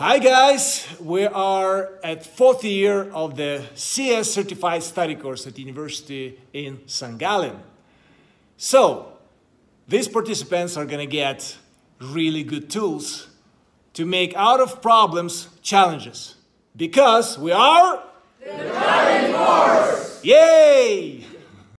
Hi guys, we are at fourth year of the CS certified study course at University in St. Gallen. So, these participants are gonna get really good tools to make out of problems challenges because we are the Driving Force! Yay!